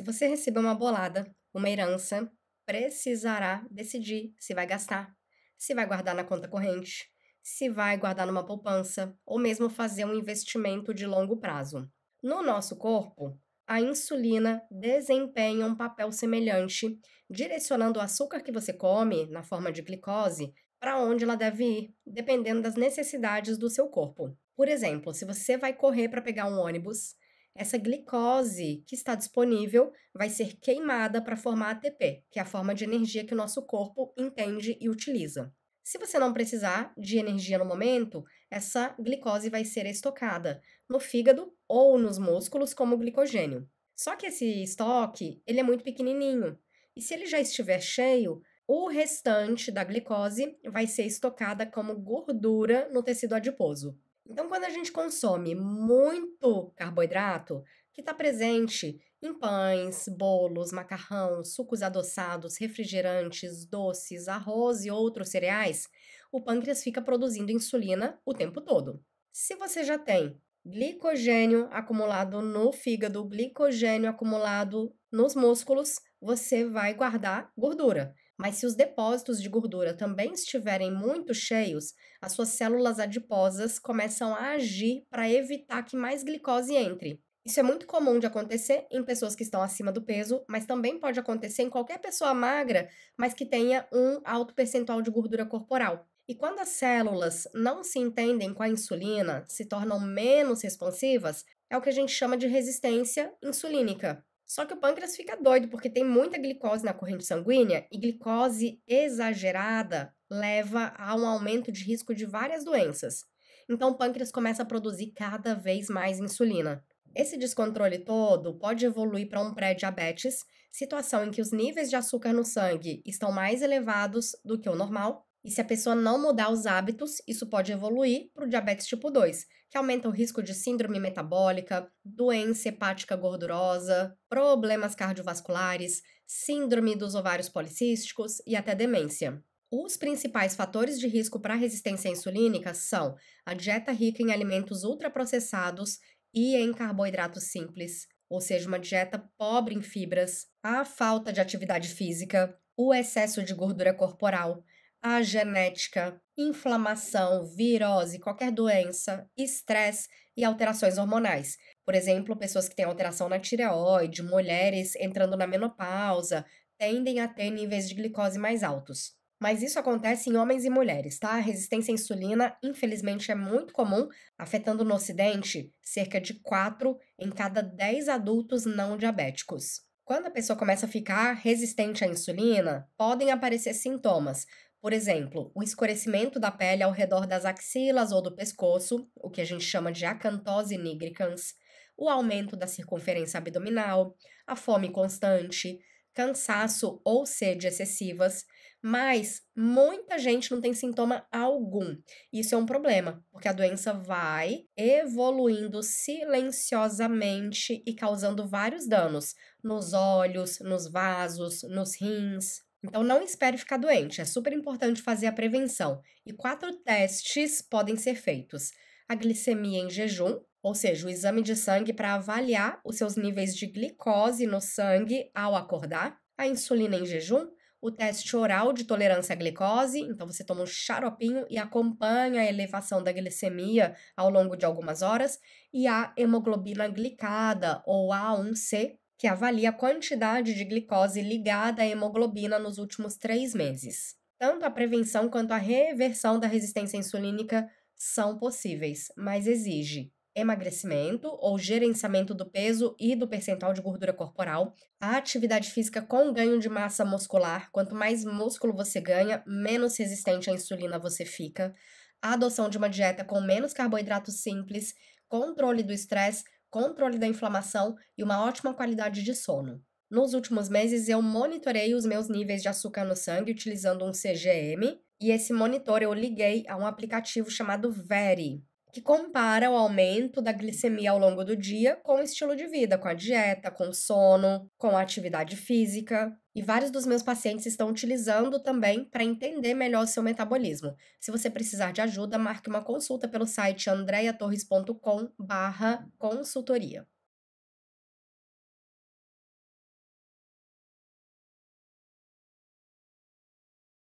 Se você receber uma bolada, uma herança, precisará decidir se vai gastar, se vai guardar na conta corrente, se vai guardar numa poupança ou mesmo fazer um investimento de longo prazo. No nosso corpo, a insulina desempenha um papel semelhante, direcionando o açúcar que você come, na forma de glicose, para onde ela deve ir, dependendo das necessidades do seu corpo. Por exemplo, se você vai correr para pegar um ônibus, essa glicose que está disponível vai ser queimada para formar ATP, que é a forma de energia que o nosso corpo entende e utiliza. Se você não precisar de energia no momento, essa glicose vai ser estocada no fígado ou nos músculos como glicogênio. Só que esse estoque, ele é muito pequenininho. E se ele já estiver cheio, o restante da glicose vai ser estocada como gordura no tecido adiposo. Então, quando a gente consome muito carboidrato, que está presente em pães, bolos, macarrão, sucos adoçados, refrigerantes, doces, arroz e outros cereais, o pâncreas fica produzindo insulina o tempo todo. Se você já tem glicogênio acumulado no fígado, glicogênio acumulado nos músculos, você vai guardar gordura. Mas se os depósitos de gordura também estiverem muito cheios, as suas células adiposas começam a agir para evitar que mais glicose entre. Isso é muito comum de acontecer em pessoas que estão acima do peso, mas também pode acontecer em qualquer pessoa magra, mas que tenha um alto percentual de gordura corporal. E quando as células não se entendem com a insulina, se tornam menos responsivas, é o que a gente chama de resistência insulínica. Só que o pâncreas fica doido porque tem muita glicose na corrente sanguínea e glicose exagerada leva a um aumento de risco de várias doenças. Então o pâncreas começa a produzir cada vez mais insulina. Esse descontrole todo pode evoluir para um pré-diabetes, situação em que os níveis de açúcar no sangue estão mais elevados do que o normal, e se a pessoa não mudar os hábitos, isso pode evoluir para o diabetes tipo 2, que aumenta o risco de síndrome metabólica, doença hepática gordurosa, problemas cardiovasculares, síndrome dos ovários policísticos e até demência. Os principais fatores de risco para resistência insulínica são a dieta rica em alimentos ultraprocessados e em carboidratos simples, ou seja, uma dieta pobre em fibras, a falta de atividade física, o excesso de gordura corporal, a genética, inflamação, virose, qualquer doença, estresse e alterações hormonais. Por exemplo, pessoas que têm alteração na tireoide, mulheres entrando na menopausa, tendem a ter níveis de glicose mais altos. Mas isso acontece em homens e mulheres, tá? A resistência à insulina, infelizmente, é muito comum, afetando no Ocidente cerca de 4 em cada 10 adultos não diabéticos. Quando a pessoa começa a ficar resistente à insulina, podem aparecer sintomas, por exemplo, o escurecimento da pele ao redor das axilas ou do pescoço, o que a gente chama de acantose nigricans, o aumento da circunferência abdominal, a fome constante, cansaço ou sede excessivas, mas muita gente não tem sintoma algum. Isso é um problema, porque a doença vai evoluindo silenciosamente e causando vários danos nos olhos, nos vasos, nos rins. Então não espere ficar doente, é super importante fazer a prevenção. E quatro testes podem ser feitos: a glicemia em jejum, ou seja, o exame de sangue para avaliar os seus níveis de glicose no sangue ao acordar, a insulina em jejum, o teste oral de tolerância à glicose, então você toma um xaropinho e acompanha a elevação da glicemia ao longo de algumas horas, e a hemoglobina glicada, ou A1C, que avalia a quantidade de glicose ligada à hemoglobina nos últimos três meses. Tanto a prevenção quanto a reversão da resistência insulínica são possíveis, mas exige emagrecimento ou gerenciamento do peso e do percentual de gordura corporal, a atividade física com ganho de massa muscular, quanto mais músculo você ganha, menos resistente à insulina você fica, a adoção de uma dieta com menos carboidratos simples, controle do estresse, controle da inflamação e uma ótima qualidade de sono. Nos últimos meses, eu monitorei os meus níveis de açúcar no sangue utilizando um CGM, e esse monitor eu liguei a um aplicativo chamado Veri que compara o aumento da glicemia ao longo do dia com o estilo de vida, com a dieta, com o sono, com a atividade física. E vários dos meus pacientes estão utilizando também para entender melhor o seu metabolismo. Se você precisar de ajuda, marque uma consulta pelo site andreatorres.com/consultoria.